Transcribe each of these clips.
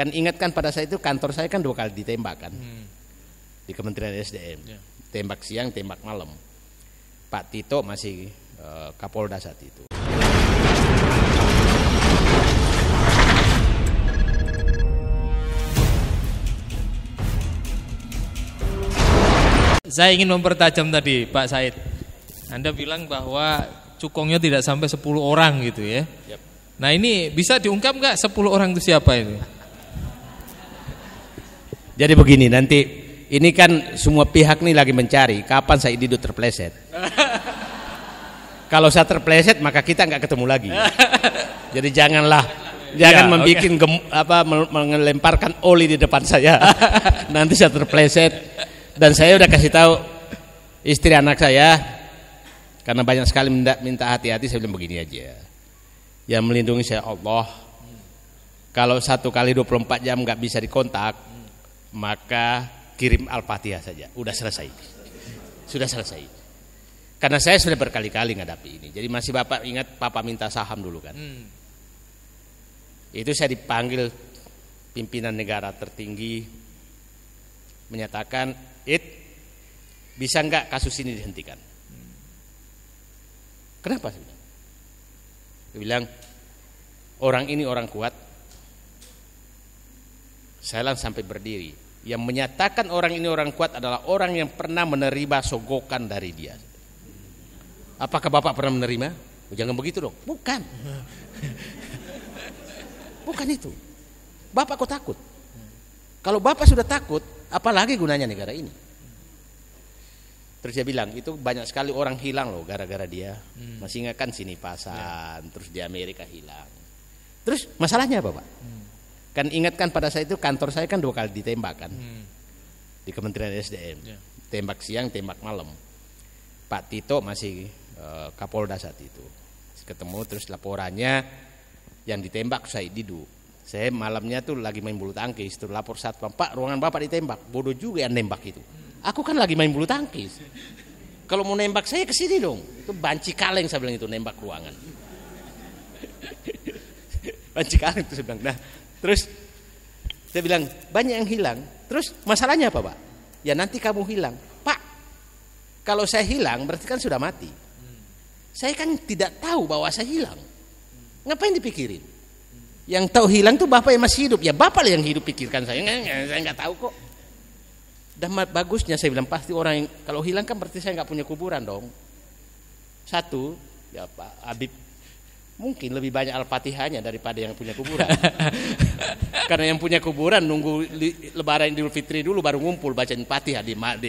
Kan ingatkan pada saat itu kantor saya kan dua kali ditembak kan. Hmm. Di Kementerian SDM. Yeah. Tembak siang, tembak malam. Pak Tito masih uh, Kapolda saat itu. Saya ingin mempertajam tadi Pak Said. Anda bilang bahwa cukongnya tidak sampai 10 orang gitu ya. Yep. Nah ini bisa diungkap nggak 10 orang itu siapa itu? Jadi begini nanti ini kan semua pihak nih lagi mencari kapan saya Didu terpleset. Kalau saya terpleset maka kita nggak ketemu lagi. Jadi janganlah jangan ya, membuat okay. apa melemparkan oli di depan saya. Nanti saya terpleset dan saya udah kasih tahu istri anak saya karena banyak sekali minta minta hati-hati saya bilang begini aja. Yang melindungi saya Allah. Kalau satu kali 24 jam nggak bisa dikontak, maka kirim Al-Fatihah saja. Udah selesai. Sudah selesai. Karena saya sudah berkali-kali ngadapi ini. Jadi masih Bapak ingat Papa minta saham dulu kan. Hmm. Itu saya dipanggil pimpinan negara tertinggi menyatakan, "It bisa nggak kasus ini dihentikan?" Hmm. Kenapa? Saya bilang, orang ini orang kuat, saya langsung sampai berdiri. Yang menyatakan orang ini orang kuat adalah orang yang pernah menerima sogokan dari dia. Apakah Bapak pernah menerima? Oh, jangan begitu dong. Bukan. Bukan itu. Bapak kok takut? Kalau Bapak sudah takut, apalagi gunanya negara ini? Terus dia bilang itu banyak sekali orang hilang loh gara-gara dia. Hmm. Masih ingat kan sini pasan, ya. terus di Amerika hilang. Terus masalahnya apa, Pak? Hmm. Kan ingatkan pada saya itu kantor saya kan dua kali ditembak kan. Hmm. Di Kementerian SDM. Yeah. Tembak siang, tembak malam. Pak Tito masih uh, Kapolda saat itu. Ketemu terus laporannya yang ditembak saya Didu. Saya malamnya tuh lagi main bulu tangkis, terus lapor saat "Pak, ruangan Bapak ditembak." Bodoh juga yang nembak itu. Aku kan lagi main bulu tangkis. Kalau mau nembak saya ke sini dong. Itu banci kaleng saya bilang itu nembak ruangan. banci kaleng itu saya bilang. Nah, terus kita bilang banyak yang hilang. Terus masalahnya apa, Pak? Ya nanti kamu hilang. Pak, kalau saya hilang berarti kan sudah mati. Saya kan tidak tahu bahwa saya hilang. Ngapain dipikirin? Yang tahu hilang tuh bapak yang masih hidup. Ya bapak yang hidup pikirkan saya. Saya nggak tahu kok. Dan bagusnya saya bilang pasti orang yang kalau hilang kan berarti saya nggak punya kuburan dong. Satu, ya Pak Habib mungkin lebih banyak al-fatihahnya daripada yang punya kuburan. Karena yang punya kuburan nunggu lebaran Idul Fitri dulu baru ngumpul bacain fatihah di mati.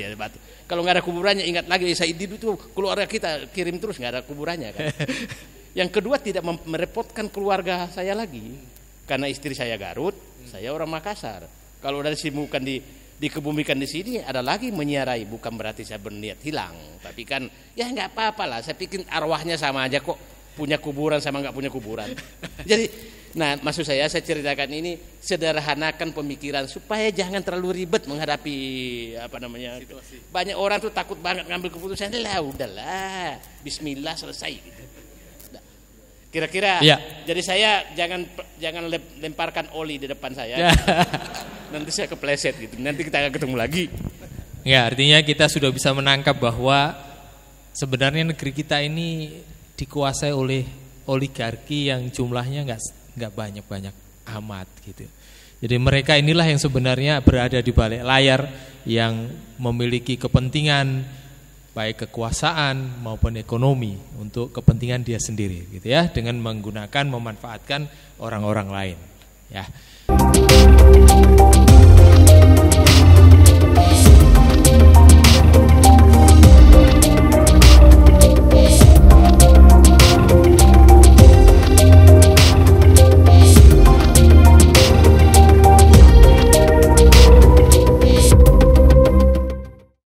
Kalau nggak ada kuburannya ingat lagi Said itu keluarga kita kirim terus nggak ada kuburannya kan. yang kedua tidak merepotkan keluarga saya lagi. Karena istri saya Garut, saya orang Makassar. Kalau udah disibukkan di dikebumikan di sini ada lagi menyiarai bukan berarti saya berniat hilang tapi kan ya nggak apa apalah saya pikir arwahnya sama aja kok punya kuburan sama nggak punya kuburan. Jadi, nah maksud saya saya ceritakan ini sederhanakan pemikiran supaya jangan terlalu ribet menghadapi apa namanya. Situasi. Banyak orang tuh takut banget ngambil keputusan. Lah udahlah, bismillah selesai gitu. nah, Kira-kira ya. jadi saya jangan jangan lemparkan oli di depan saya. Ya. Nanti saya kepleset gitu. Nanti kita akan ketemu lagi. Ya, artinya kita sudah bisa menangkap bahwa sebenarnya negeri kita ini dikuasai oleh oligarki yang jumlahnya nggak nggak banyak-banyak amat gitu. Jadi mereka inilah yang sebenarnya berada di balik layar yang memiliki kepentingan baik kekuasaan maupun ekonomi untuk kepentingan dia sendiri gitu ya dengan menggunakan memanfaatkan orang-orang lain ya.